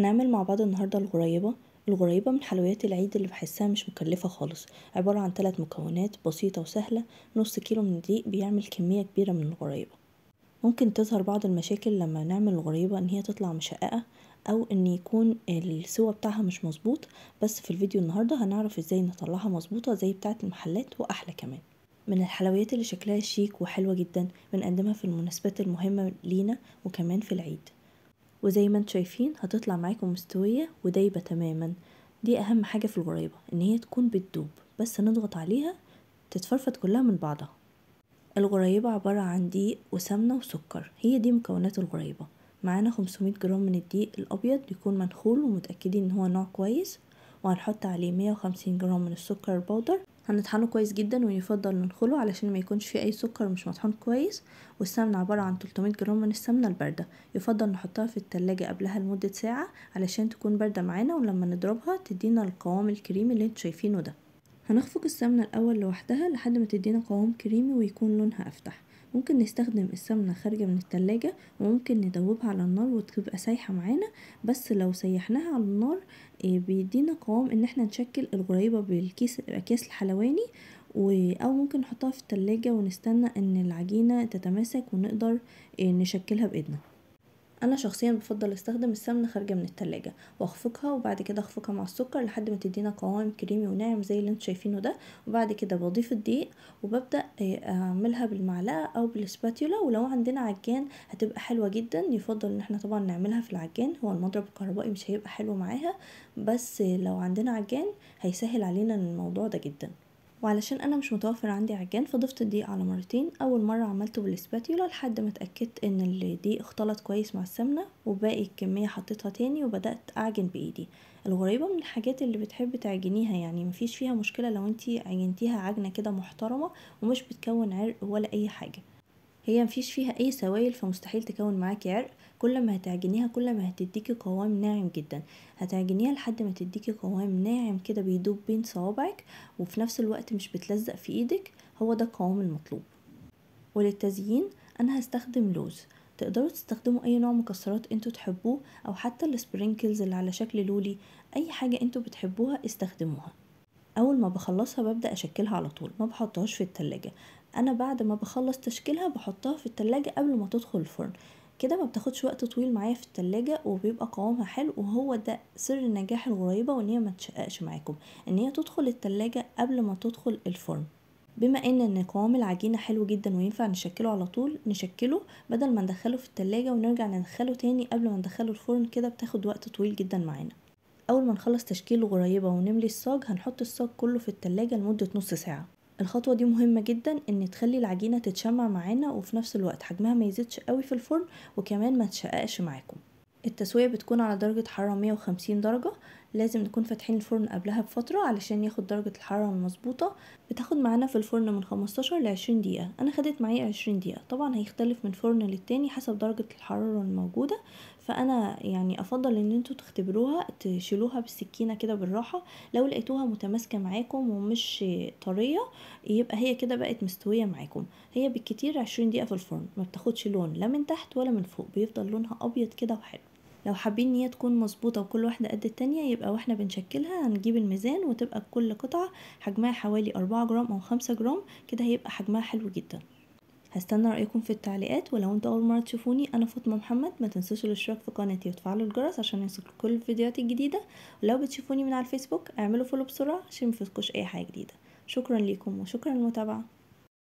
هنعمل مع بعض النهاردة الغريبة الغريبة من حلويات العيد اللي بحسها مش مكلفة خالص عبارة عن ثلاث مكونات بسيطة وسهلة نص كيلو من الدقيق بيعمل كمية كبيرة من الغريبة ممكن تظهر بعض المشاكل لما نعمل الغريبة ان هي تطلع مشققة او ان يكون السوى بتاعها مش مظبوط بس في الفيديو النهاردة هنعرف ازاي نطلعها مظبوطة زي بتاعة المحلات واحلى كمان من الحلويات اللي شكلها شيك وحلوة جدا بنقدمها في المناسبات المهمة لينا وكمان في العيد وزي ما انتوا شايفين هتطلع معاكم مستوية ودايبة تماما دي اهم حاجة في الغريبة ان هي تكون بتدوب بس نضغط عليها تتفرفت كلها من بعضها الغريبة عبارة عن دقيق وسمنة وسكر هي دي مكونات الغريبة معانا 500 جرام من الدقيق الأبيض يكون منخول ومتأكدين إن هو نوع كويس وهنحط عليه 150 جرام من السكر البودر هنطحنه كويس جدا ويفضل ننخله علشان ما يكونش فيه اي سكر مش مطحون كويس والسمنة عبارة عن 300 جرام من السمنة الباردة يفضل نحطها في التلاجة قبلها لمدة ساعة علشان تكون باردة معانا ولما نضربها تدينا القوام الكريمي اللي انت شايفينه ده هنخفق السمنة الاول لوحدها لحد ما تدينا قوام كريمي ويكون لونها افتح ممكن نستخدم السمنة خارجة من التلاجة وممكن ندوبها على النار وتبقى سايحة معانا بس لو سيحناها على النار آه، بيدينا قوام ان احنا نشكل الغريبة بالكيس اكياس الحلواني او ممكن نحطها في التلاجة ونستنى ان العجينة تتماسك ونقدر آه، نشكلها بايدنا انا شخصيا بفضل استخدم السمنه خارجه من التلاجة واخفقها وبعد كده اخفقها مع السكر لحد ما تدينا قوام كريمي وناعم زي اللي انتم شايفينه ده وبعد كده بضيف الدقيق وببدا آه، اعملها بالمعلقه او بالسباتيولا ولو عندنا عجان هتبقى حلوه جدا يفضل ان احنا طبعا نعملها في العجان هو المضرب الكهربائي مش هيبقى حلو معاها بس لو عندنا عجان هيسهل علينا الموضوع ده جدا وعلشان انا مش متوفر عندي عجان فضفت الدقيق على مرتين اول مره عملته بالاسباتيولا لحد ما اتاكدت ان الدقيق اختلط كويس مع السمنه وباقي الكميه حطيتها تاني وبدات اعجن بايدي الغريبه من الحاجات اللي بتحب تعجنيها يعني مفيش فيها مشكله لو انتي عجنتيها عجنه كده محترمه ومش بتكون عرق ولا اي حاجه هي مفيش فيها اي سوائل فمستحيل تكون معاكي عرق كل ما هتعجنيها كل ما هتديكي قوام ناعم جدا هتعجنيها لحد ما تديكي قوام ناعم كده بيدوب بين صوابعك وفي نفس الوقت مش بتلزق في ايدك هو ده القوام المطلوب وللتزيين انا هستخدم لوز تقدروا تستخدموا اي نوع مكسرات انتوا تحبوه او حتى السبرينكلز اللي على شكل لولي اي حاجة انتوا بتحبوها استخدموها اول ما بخلصها ببدا اشكلها على طول ما بحطهاش في التلاجة انا بعد ما بخلص تشكيلها بحطها في التلاجة قبل ما تدخل الفرن كده ما بتاخدش وقت طويل معايا في التلاجة وبيبقى قوامها حلو وهو ده سر النجاح الغريبة وان هي ما تشققش معاكم ان هي تدخل التلاجة قبل ما تدخل الفرن بما ان ان قوام العجينه حلو جدا وينفع نشكله على طول نشكله بدل ما ندخله في التلاجة ونرجع ندخله تاني قبل ما ندخله الفرن كده بتاخد وقت طويل جدا معانا اول ما نخلص تشكيل الغريبة ونملي الصاج هنحط الصاج كله في التلاجة لمدة نص ساعة الخطوة دي مهمة جدا ان تخلي العجينة تتشمع معانا وفي نفس الوقت حجمها ما يزيدش قوي في الفرن وكمان ما تشققش معاكم التسوية بتكون على درجة حرارة 150 درجة لازم نكون فاتحين الفرن قبلها بفترة علشان ياخد درجة الحرارة المظبوطة بتاخد معانا في الفرن من 15 ل 20 دقيقة انا خدت معايا 20 دقيقة طبعا هيختلف من فرن للتاني حسب درجة الحرارة الموجودة فانا يعني افضل ان انتوا تختبروها تشيلوها بالسكينة كده بالراحة لو لقيتوها متماسكة معاكم ومش طرية يبقى هي كده بقت مستوية معاكم هي بالكتير 20 دقيقة في الفرن ما بتاخدش لون لا من تحت ولا من فوق بيفضل لونها ابيض كده وحلو لو حابين ان هي تكون مظبوطه وكل واحده قد التانية يبقى واحنا بنشكلها هنجيب الميزان وتبقى كل قطعه حجمها حوالي أربعة جرام او خمسة جرام كده هيبقى حجمها حلو جدا هستنى رايكم في التعليقات ولو انتوا اول مره تشوفوني انا فاطمه محمد ما تنسوش الاشتراك في قناتي وتفعلوا الجرس عشان يوصلكم كل الفيديوهات الجديده ولو بتشوفوني من على الفيسبوك اعملوا فولو بسرعه عشان مفوتكوش اي حاجه جديده شكرا ليكم وشكرا للمتابعه